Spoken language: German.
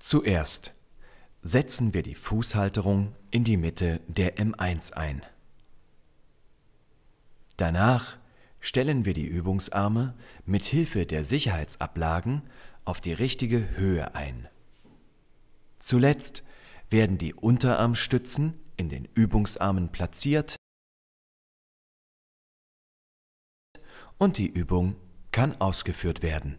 Zuerst setzen wir die Fußhalterung in die Mitte der M1 ein. Danach stellen wir die Übungsarme mit Hilfe der Sicherheitsablagen auf die richtige Höhe ein. Zuletzt werden die Unterarmstützen in den Übungsarmen platziert und die Übung kann ausgeführt werden.